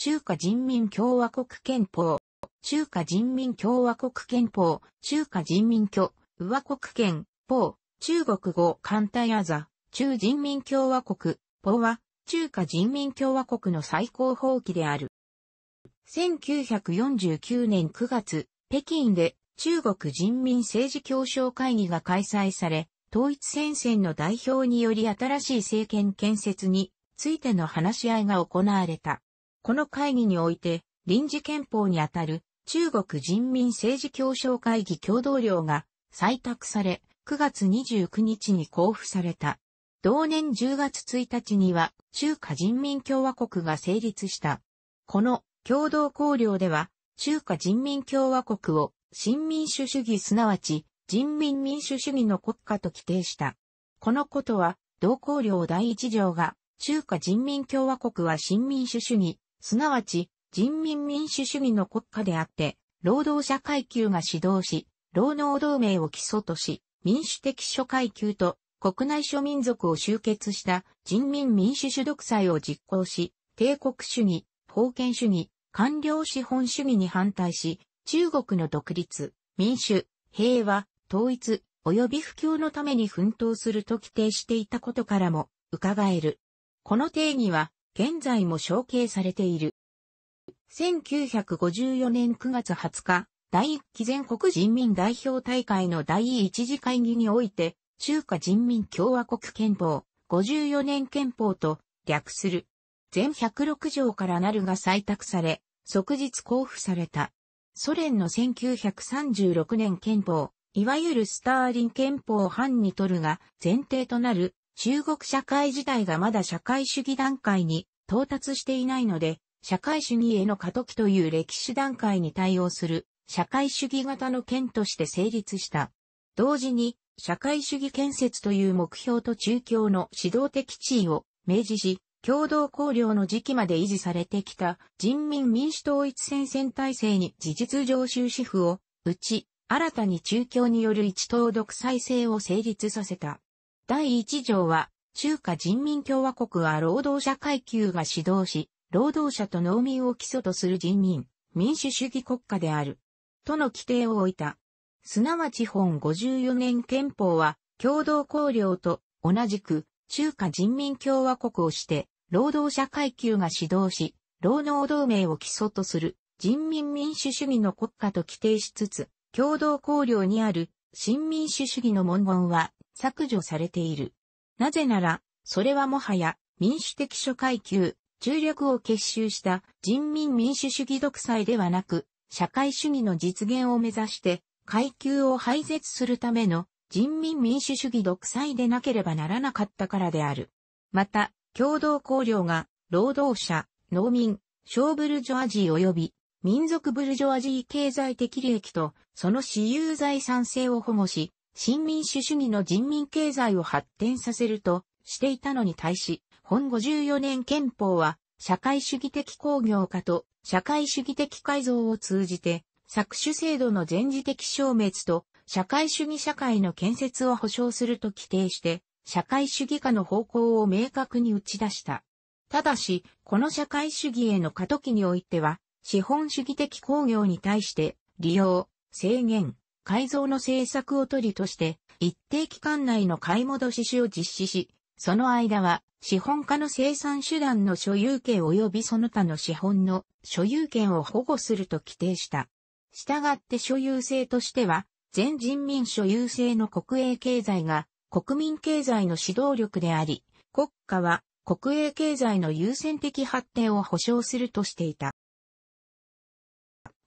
中華人民共和国憲法、中華人民共和国憲法、中華人民共和国憲法、中国語艦隊アザ、中人民共和国、法は、中華人民共和国の最高法規である。1949年9月、北京で中国人民政治協商会議が開催され、統一戦線の代表により新しい政権建設についての話し合いが行われた。この会議において、臨時憲法にあたる中国人民政治協商会議共同領が採択され、9月29日に交付された。同年10月1日には中華人民共和国が成立した。この共同綱領では中華人民共和国を新民主主義すなわち人民民主主義の国家と規定した。このことは同綱領第一条が中華人民共和国は新民主主義、すなわち、人民民主主義の国家であって、労働者階級が指導し、労農同盟を基礎とし、民主的諸階級と国内諸民族を集結した人民民主主独裁を実行し、帝国主義、封建主義、官僚資本主義に反対し、中国の独立、民主、平和、統一、及び不況のために奮闘すると規定していたことからも伺える。この定義は現在も承継されている。1954年9月20日、第1期全国人民代表大会の第1次会議において、中華人民共和国憲法、54年憲法と略する。全106条からなるが採択され、即日交付された。ソ連の1936年憲法、いわゆるスターリン憲法を反に取るが前提となる中国社会自体がまだ社会主義段階に到達していないので、社会主義への過渡期という歴史段階に対応する社会主義型の県として成立した。同時に社会主義建設という目標と中共の指導的地位を明示し、共同考慮の時期まで維持されてきた人民民主統一戦線体制に事実上終止符を打ち、新たに中共による一党独裁制を成立させた。第一条は中華人民共和国は労働者階級が指導し、労働者と農民を基礎とする人民、民主主義国家である。との規定を置いた。すなわち本54年憲法は、共同綱領と同じく中華人民共和国をして、労働者階級が指導し、労農同盟を基礎とする人民民主主義の国家と規定しつつ、共同綱領にある新民主主義の文言は削除されている。なぜなら、それはもはや民主的諸階級、中略を結集した人民民主主義独裁ではなく、社会主義の実現を目指して階級を廃絶するための人民民主主義独裁でなければならなかったからである。また、共同考領が労働者、農民、小ブルジョアジー及び民族ブルジョアジー経済的利益とその私有財産性を保護し、新民主主義の人民経済を発展させるとしていたのに対し、本54年憲法は社会主義的工業化と社会主義的改造を通じて、搾取制度の全時的消滅と社会主義社会の建設を保障すると規定して、社会主義化の方向を明確に打ち出した。ただし、この社会主義への過渡期においては、資本主義的工業に対して、利用、制限、改造の政策を取りとして、一定期間内の買い戻し種を実施し、その間は、資本家の生産手段の所有権及びその他の資本の所有権を保護すると規定した。したがって所有制としては、全人民所有制の国営経済が国民経済の指導力であり、国家は国営経済の優先的発展を保障するとしていた。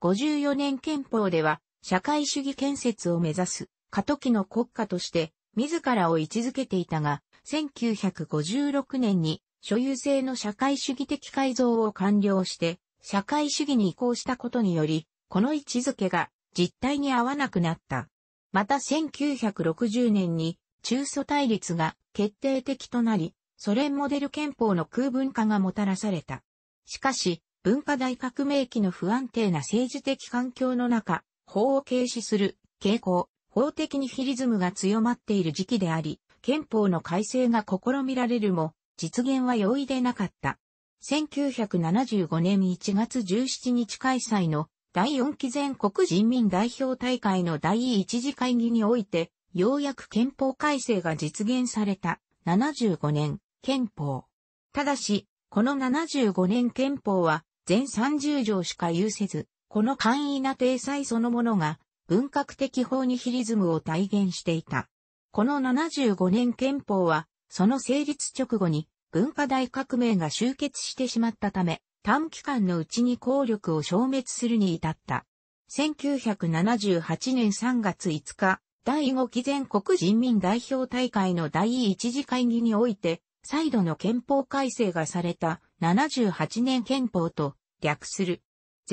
54年憲法では、社会主義建設を目指す過渡期の国家として自らを位置づけていたが、1956年に所有制の社会主義的改造を完了して社会主義に移行したことにより、この位置づけが実態に合わなくなった。また1960年に中祖対立が決定的となり、ソ連モデル憲法の空文化がもたらされた。しかし、文化大革命期の不安定な政治的環境の中、法を軽視する傾向、法的にヒリズムが強まっている時期であり、憲法の改正が試みられるも、実現は容易でなかった。1975年1月17日開催の第4期全国人民代表大会の第1次会議において、ようやく憲法改正が実現された75年憲法。ただし、この75年憲法は全30条しか有せず、この簡易な体裁そのものが文革的法にヒリズムを体現していた。この75年憲法は、その成立直後に文化大革命が終結してしまったため、短期間のうちに効力を消滅するに至った。1978年3月5日、第5期全国人民代表大会の第1次会議において、再度の憲法改正がされた78年憲法と略する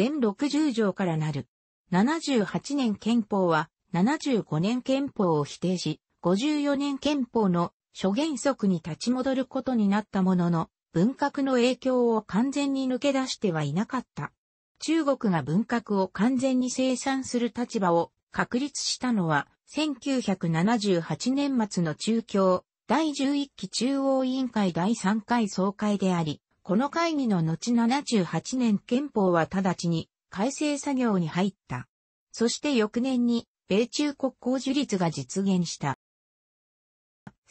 全60条からなる。78年憲法は、75年憲法を否定し、54年憲法の諸原則に立ち戻ることになったものの、文革の影響を完全に抜け出してはいなかった。中国が文革を完全に生産する立場を確立したのは、1978年末の中共第11期中央委員会第3回総会であり、この会議の後78年憲法は直ちに改正作業に入った。そして翌年に米中国交樹立が実現した。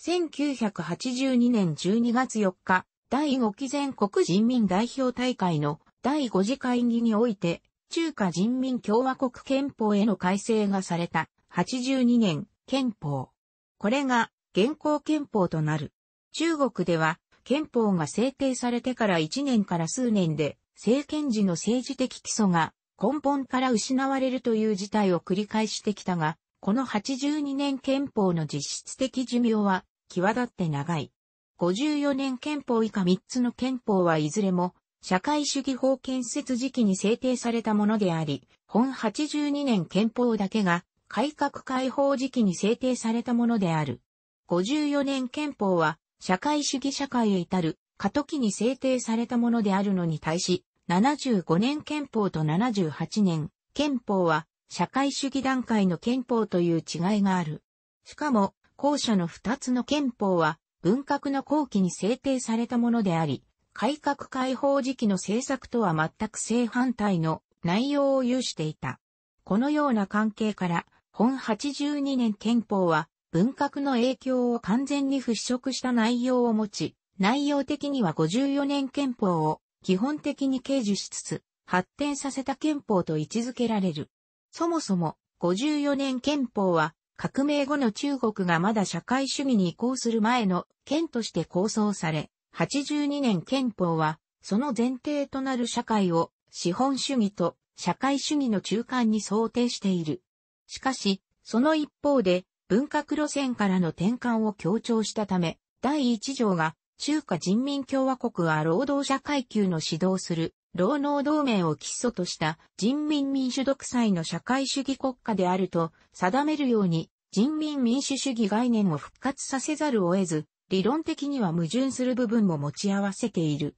1982年12月4日、第5期全国人民代表大会の第5次会議において、中華人民共和国憲法への改正がされた82年憲法。これが現行憲法となる。中国では憲法が制定されてから1年から数年で、政権時の政治的基礎が根本から失われるという事態を繰り返してきたが、この82年憲法の実質的寿命は際立って長い。54年憲法以下3つの憲法はいずれも社会主義法建設時期に制定されたものであり、本82年憲法だけが改革開放時期に制定されたものである。54年憲法は社会主義社会へ至る過渡期に制定されたものであるのに対し、75年憲法と78年憲法は社会主義段階の憲法という違いがある。しかも、後者の2つの憲法は文革の後期に制定されたものであり、改革開放時期の政策とは全く正反対の内容を有していた。このような関係から、本82年憲法は文革の影響を完全に払拭した内容を持ち、内容的には54年憲法を基本的に掲示しつつ、発展させた憲法と位置づけられる。そもそも、54年憲法は、革命後の中国がまだ社会主義に移行する前の県として構想され、82年憲法は、その前提となる社会を資本主義と社会主義の中間に想定している。しかし、その一方で、文革路線からの転換を強調したため、第1条が中華人民共和国は労働者階級の指導する労働同盟を基礎とした人民民主独裁の社会主義国家であると定めるように人民民主主義概念を復活させざるを得ず、理論的には矛盾する部分も持ち合わせている。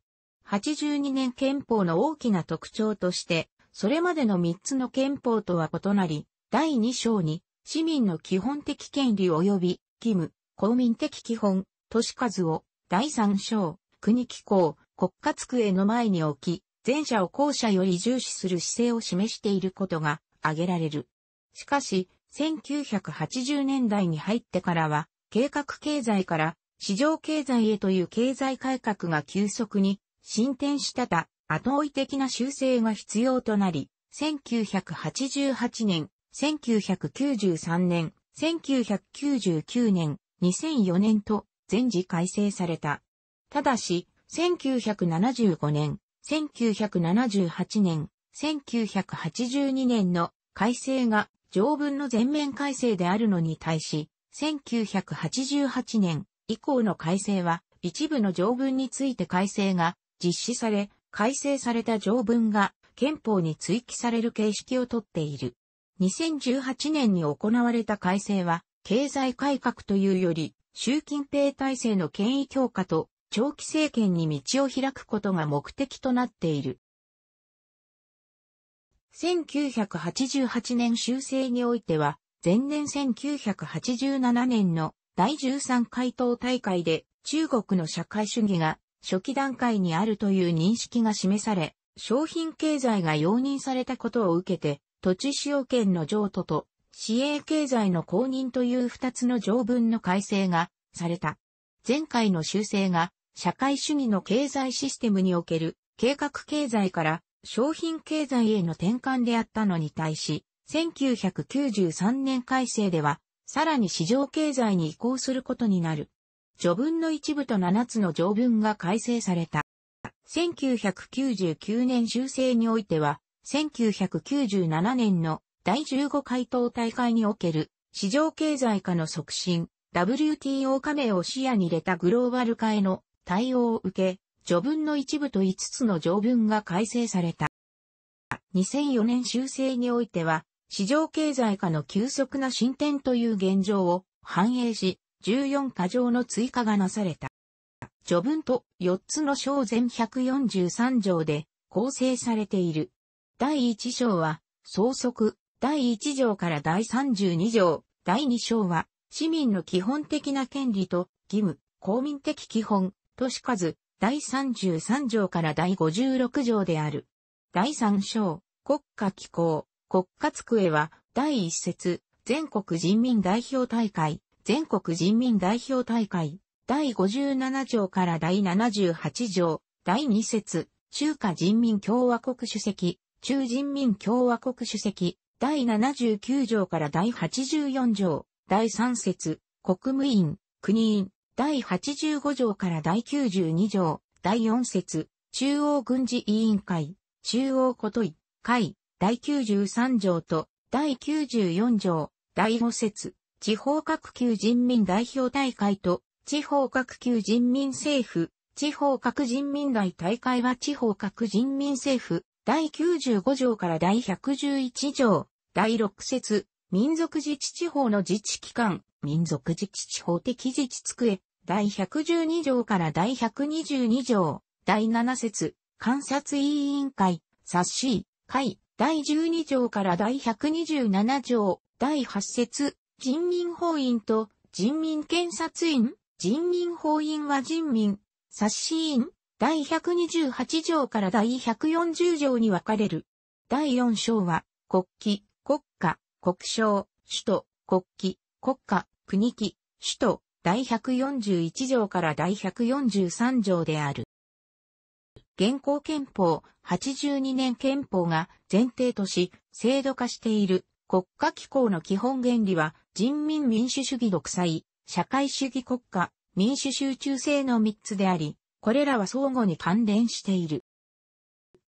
82年憲法の大きな特徴として、それまでの3つの憲法とは異なり、第2章に市民の基本的権利及び義務、公民的基本、都市数を第三章、国機構、国家机の前に置き、前者を後者より重視する姿勢を示していることが挙げられる。しかし、1980年代に入ってからは、計画経済から市場経済へという経済改革が急速に進展したた後追い的な修正が必要となり、1988年1993年、1999年、2004年と全時改正された。ただし、1975年、1978年、1982年の改正が条文の全面改正であるのに対し、1988年以降の改正は一部の条文について改正が実施され、改正された条文が憲法に追記される形式をとっている。2018年に行われた改正は、経済改革というより、習近平体制の権威強化と長期政権に道を開くことが目的となっている。1988年修正においては、前年1987年の第13回答大会で中国の社会主義が初期段階にあるという認識が示され、商品経済が容認されたことを受けて、土地使用権の譲渡と、市営経済の公認という二つの条文の改正がされた。前回の修正が社会主義の経済システムにおける計画経済から商品経済への転換であったのに対し、1993年改正では、さらに市場経済に移行することになる。序文の一部と七つの条文が改正された。1999年修正においては、1997年の第15回答大会における市場経済化の促進、WTO 加盟を視野に入れたグローバル化への対応を受け、序文の一部と5つの条文が改正された。2004年修正においては、市場経済化の急速な進展という現状を反映し、14箇条の追加がなされた。序文と4つの章全143条で構成されている。第1章は、総則、第1条から第32条、第2章は、市民の基本的な権利と義務、公民的基本、都市数、第33条から第56条である。第3章、国家機構、国家机は、第1節、全国人民代表大会、全国人民代表大会、第57条から第78条、第2節、中華人民共和国主席、中人民共和国主席、第79条から第84条、第3節、国務院、国員、第85条から第92条、第4節、中央軍事委員会、中央ことい、会、第93条と、第94条、第5節、地方各級人民代表大会と、地方各級人民政府、地方各人民大大会は地方各人民政府、第95条から第111条、第6節、民族自治地方の自治機関、民族自治地方的自治机、第112条から第122条、第7節、監察委員会、冊子、会、第12条から第127条、第8節、人民法院と人民検察院、人民法院は人民、冊子院、第128条から第140条に分かれる。第4章は、国旗、国家、国章、首都、国旗、国家、国旗、首都、第141条から第143条である。現行憲法82年憲法が前提とし制度化している国家機構の基本原理は人民民主主義独裁、社会主義国家、民主集中制の3つであり、これらは相互に関連している。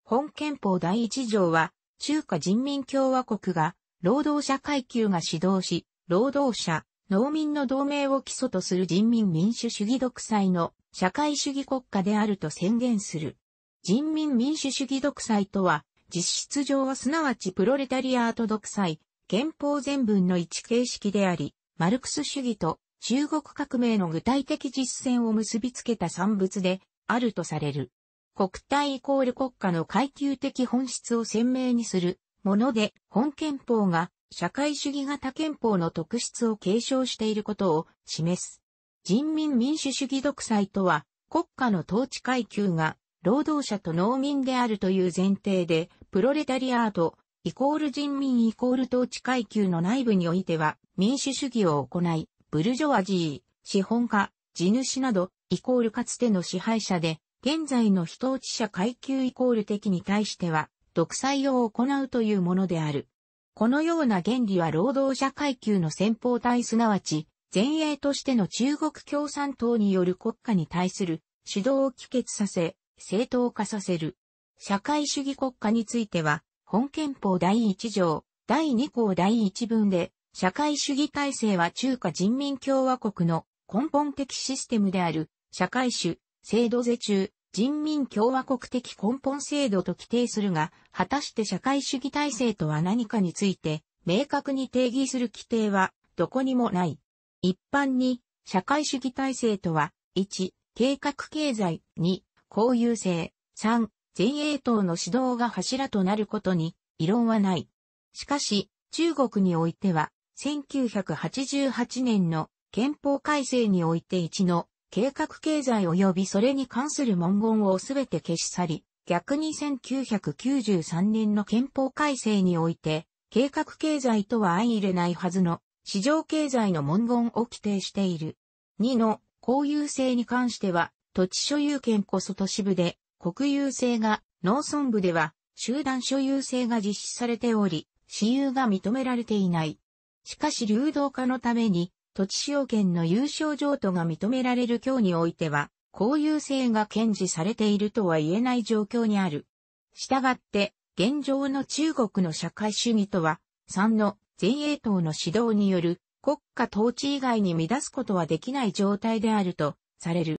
本憲法第一条は、中華人民共和国が、労働者階級が指導し、労働者、農民の同盟を基礎とする人民民主主義独裁の社会主義国家であると宣言する。人民民主主義独裁とは、実質上はすなわちプロレタリアート独裁、憲法全文の一形式であり、マルクス主義と中国革命の具体的実践を結びつけた産物であるとされる。国体イコール国家の階級的本質を鮮明にするもので、本憲法が社会主義型憲法の特質を継承していることを示す。人民民主主義独裁とは、国家の統治階級が労働者と農民であるという前提で、プロレタリアート、イコール人民イコール統治階級の内部においては民主主義を行い、ブルジョワジー、資本家、地主など、イコールかつての支配者で、現在の非落ち者階級イコール的に対しては、独裁を行うというものである。このような原理は労働者階級の先方体すなわち、前衛としての中国共産党による国家に対する主導を帰結させ、正当化させる。社会主義国家については、本憲法第1条、第2項第1文で、社会主義体制は中華人民共和国の根本的システムである社会主、制度是中、人民共和国的根本制度と規定するが、果たして社会主義体制とは何かについて、明確に定義する規定は、どこにもない。一般に、社会主義体制とは、1、計画経済、2、公有制、3、前衛党の指導が柱となることに、異論はない。しかし、中国においては、1988年の憲法改正において一の計画経済及びそれに関する文言をすべて消し去り、逆に1993年の憲法改正において、計画経済とは相入れないはずの市場経済の文言を規定している。2の公有制に関しては、土地所有権こそ都市部で、国有制が、農村部では、集団所有制が実施されており、私有が認められていない。しかし流動化のために土地使用権の優勝譲渡が認められる今日においては、公有性が堅持されているとは言えない状況にある。したがって、現状の中国の社会主義とは、3の前衛党の指導による国家統治以外に乱すことはできない状態であるとされる。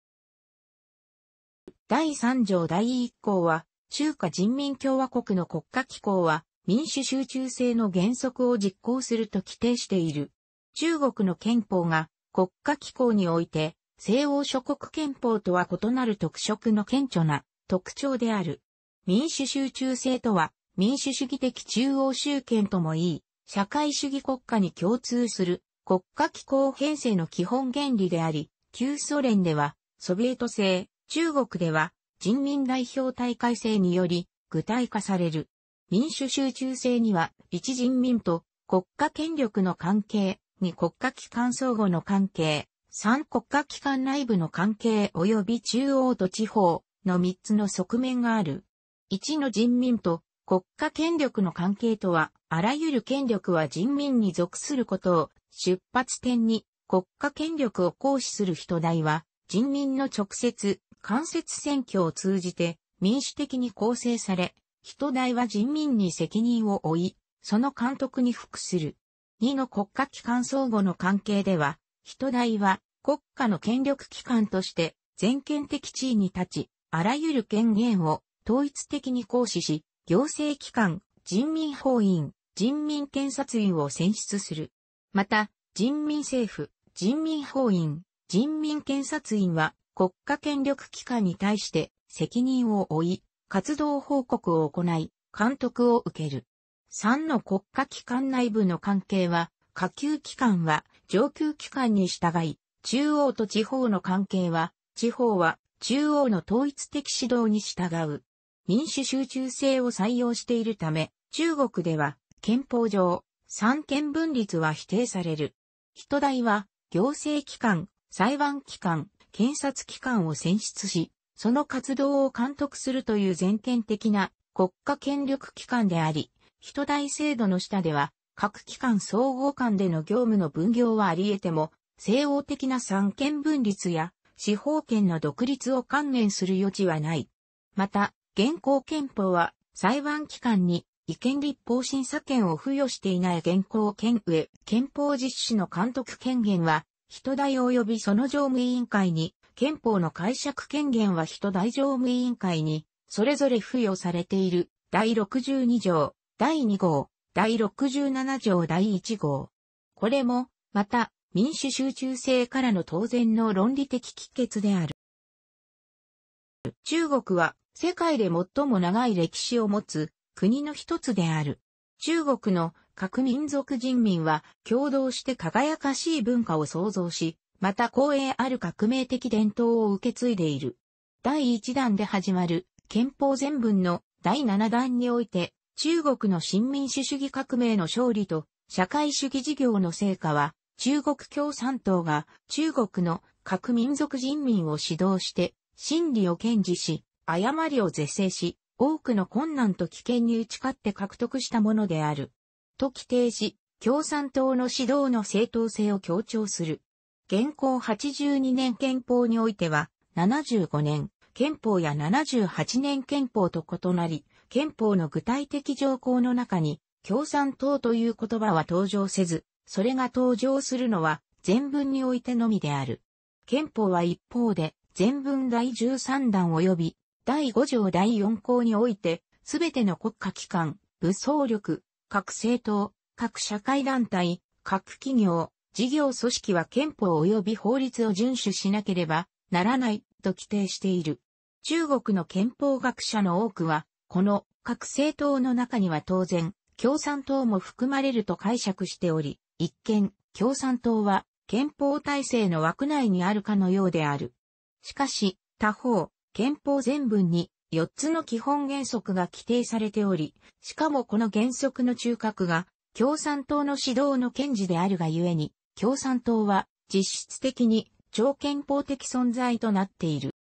第3条第1項は、中華人民共和国の国家機構は、民主集中制の原則を実行すると規定している。中国の憲法が国家機構において西欧諸国憲法とは異なる特色の顕著な特徴である。民主集中制とは民主主義的中央集権ともいい、社会主義国家に共通する国家機構編成の基本原理であり、旧ソ連ではソビエト制、中国では人民代表大会制により具体化される。民主集中制には、一人民と国家権力の関係、二国家機関相互の関係、三国家機関内部の関係及び中央と地方の三つの側面がある。一の人民と国家権力の関係とは、あらゆる権力は人民に属することを出発点に国家権力を行使する人代は、人民の直接、間接選挙を通じて民主的に構成され、人代は人民に責任を負い、その監督に服する。2の国家機関相互の関係では、人代は国家の権力機関として全権的地位に立ち、あらゆる権限を統一的に行使し、行政機関、人民法院、人民検察院を選出する。また、人民政府、人民法院、人民検察院は国家権力機関に対して責任を負い、活動報告を行い、監督を受ける。3の国家機関内部の関係は、下級機関は上級機関に従い、中央と地方の関係は、地方は中央の統一的指導に従う。民主集中性を採用しているため、中国では憲法上、三権分立は否定される。人代は行政機関、裁判機関、検察機関を選出し、その活動を監督するという全権的な国家権力機関であり、人大制度の下では、各機関総合間での業務の分業はあり得ても、西欧的な三権分立や司法権の独立を関連する余地はない。また、現行憲法は裁判機関に違憲立法審査権を付与していない現行憲上、憲法実施の監督権限は、人大及びその常務委員会に憲法の解釈権限は人大常務委員会に、それぞれ付与されている、第62条、第2号、第67条第1号。これも、また、民主集中性からの当然の論理的帰結である。中国は、世界で最も長い歴史を持つ、国の一つである。中国の各民族人民は共同して輝かしい文化を創造し、また光栄ある革命的伝統を受け継いでいる。第1弾で始まる憲法全文の第7弾において、中国の新民主主義革命の勝利と社会主義事業の成果は、中国共産党が中国の各民族人民を指導して、真理を堅持し、誤りを是正し、多くの困難と危険に打ち勝って獲得したものである。と規定し、共産党の指導の正当性を強調する。現行82年憲法においては、75年憲法や78年憲法と異なり、憲法の具体的条項の中に、共産党という言葉は登場せず、それが登場するのは全文においてのみである。憲法は一方で、全文第13弾及び、第5条第4項において、すべての国家機関、武装力、各政党、各社会団体、各企業、事業組織は憲法及び法律を遵守しなければならないと規定している。中国の憲法学者の多くは、この各政党の中には当然、共産党も含まれると解釈しており、一見、共産党は憲法体制の枠内にあるかのようである。しかし、他方、憲法全文に4つの基本原則が規定されており、しかもこの原則の中核が共産党の指導の堅持であるがゆえに、共産党は実質的に超憲法的存在となっている。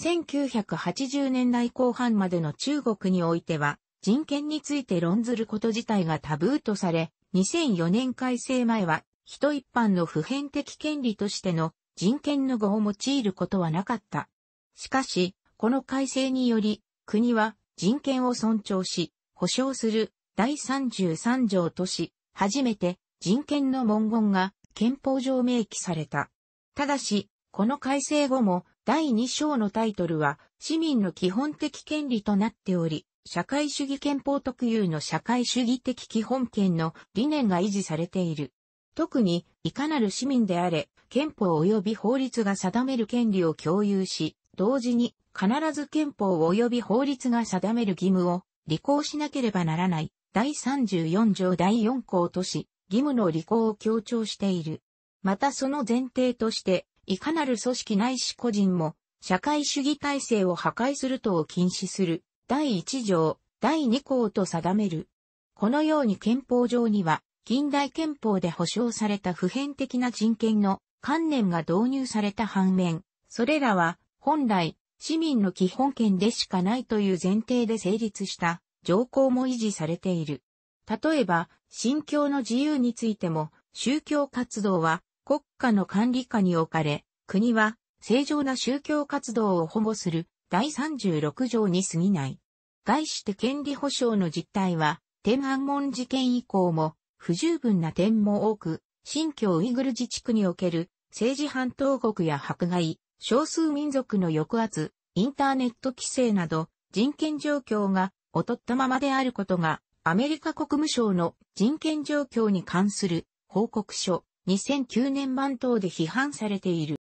1980年代後半までの中国においては人権について論ずること自体がタブーとされ、2004年改正前は人一般の普遍的権利としての人権の語を用いることはなかった。しかし、この改正により、国は人権を尊重し、保障する第33条とし、初めて人権の文言が憲法上明記された。ただし、この改正後も第2章のタイトルは市民の基本的権利となっており、社会主義憲法特有の社会主義的基本権の理念が維持されている。特に、いかなる市民であれ、憲法及び法律が定める権利を共有し、同時に必ず憲法及び法律が定める義務を履行しなければならない。第34条第4項とし、義務の履行を強調している。またその前提として、いかなる組織ないし個人も、社会主義体制を破壊するとを禁止する、第1条、第2項と定める。このように憲法上には、近代憲法で保障された普遍的な人権の観念が導入された反面、それらは、本来、市民の基本権でしかないという前提で成立した、条項も維持されている。例えば、信教の自由についても、宗教活動は国家の管理下に置かれ、国は正常な宗教活動を保護する第36条に過ぎない。外して権利保障の実態は、天安門事件以降も不十分な点も多く、新疆ウイグル自治区における政治半島国や迫害、少数民族の抑圧、インターネット規制など人権状況が劣ったままであることがアメリカ国務省の人権状況に関する報告書2009年版等で批判されている。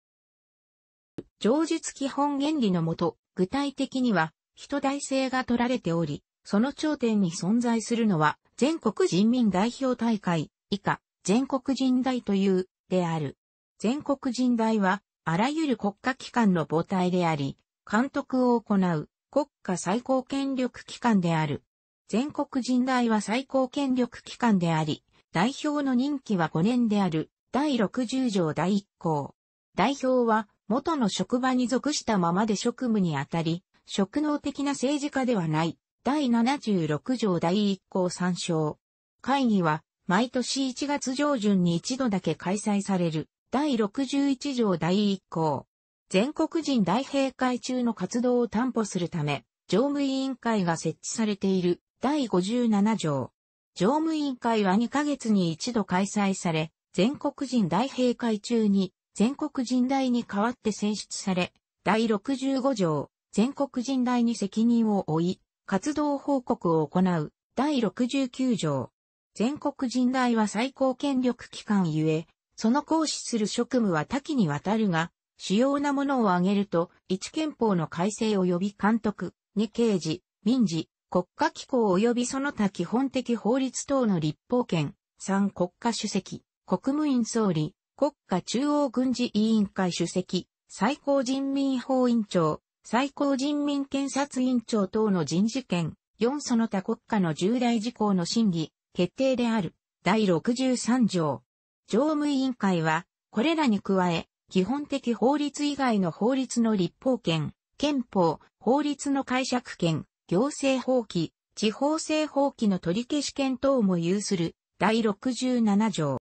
上述基本原理のもと、具体的には、人代性が取られており、その頂点に存在するのは、全国人民代表大会、以下、全国人代という、である。全国人代は、あらゆる国家機関の母体であり、監督を行う、国家最高権力機関である。全国人大は最高権力機関であり、代表の任期は5年である、第60条第1項。代表は、元の職場に属したままで職務にあたり、職能的な政治家ではない、第76条第1項参照。会議は、毎年1月上旬に一度だけ開催される、第61条第1項。全国人大閉会中の活動を担保するため、常務委員会が設置されている第57条。常務委員会は2ヶ月に一度開催され、全国人大閉会中に全国人大に代わって選出され、第65条、全国人大に責任を負い、活動報告を行う、第69条。全国人大は最高権力機関ゆえ、その行使する職務は多岐にわたるが、主要なものを挙げると、1憲法の改正及び監督、2刑事、民事、国家機構及びその他基本的法律等の立法権、3国家主席、国務院総理、国家中央軍事委員会主席、最高人民法院長、最高人民検察委員長等の人事権、4その他国家の重大事項の審議、決定である、第63条。常務委員会は、これらに加え、基本的法律以外の法律の立法権、憲法、法律の解釈権、行政法規、地方政法規の取り消し権等も有する第67条。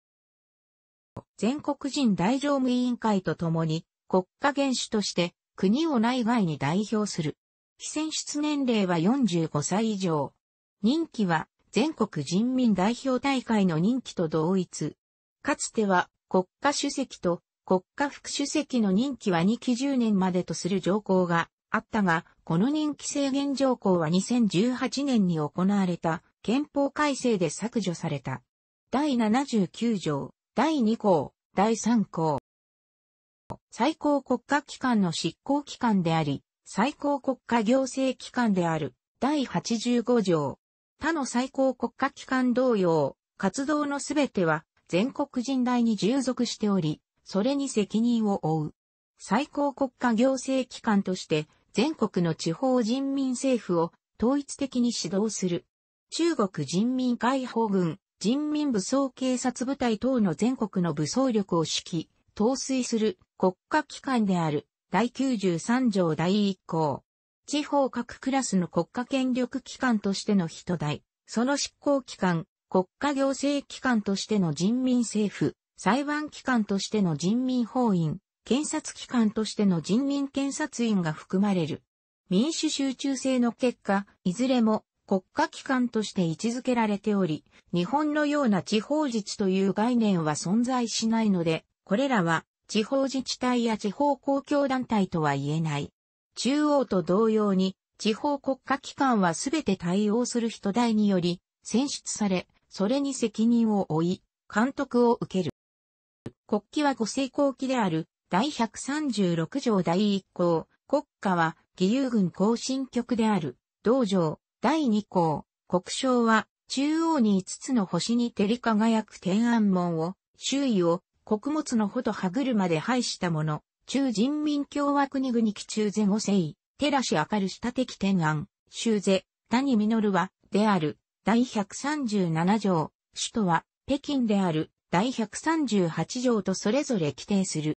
全国人大常務委員会とともに国家元首として国を内外に代表する。非選出年齢は45歳以上。任期は全国人民代表大会の任期と同一。かつては国家主席と国家副主席の任期は2期10年までとする条項があったが、この人気制限条項は2018年に行われた憲法改正で削除された。第79条、第2項、第3項。最高国家機関の執行機関であり、最高国家行政機関である、第85条。他の最高国家機関同様、活動のすべては全国人代に従属しており、それに責任を負う。最高国家行政機関として、全国の地方人民政府を統一的に指導する。中国人民解放軍、人民武装警察部隊等の全国の武装力を指揮、統帥する国家機関である第93条第1項。地方各クラスの国家権力機関としての人代、その執行機関、国家行政機関としての人民政府、裁判機関としての人民法院、検察機関としての人民検察院が含まれる。民主集中制の結果、いずれも国家機関として位置づけられており、日本のような地方自治という概念は存在しないので、これらは地方自治体や地方公共団体とは言えない。中央と同様に、地方国家機関はすべて対応する人代により、選出され、それに責任を負い、監督を受ける。国旗はご成功旗である第136条第1項、国家は義勇軍行進局である、道場、第2項、国章は、中央に5つの星に照り輝く天安門を、周囲を、穀物のほど歯車で廃したもの、中人民共和国国基中前後世、照らし明るした的天安、修世、谷実は、である、第137条、首都は、北京である、第138条とそれぞれ規定する。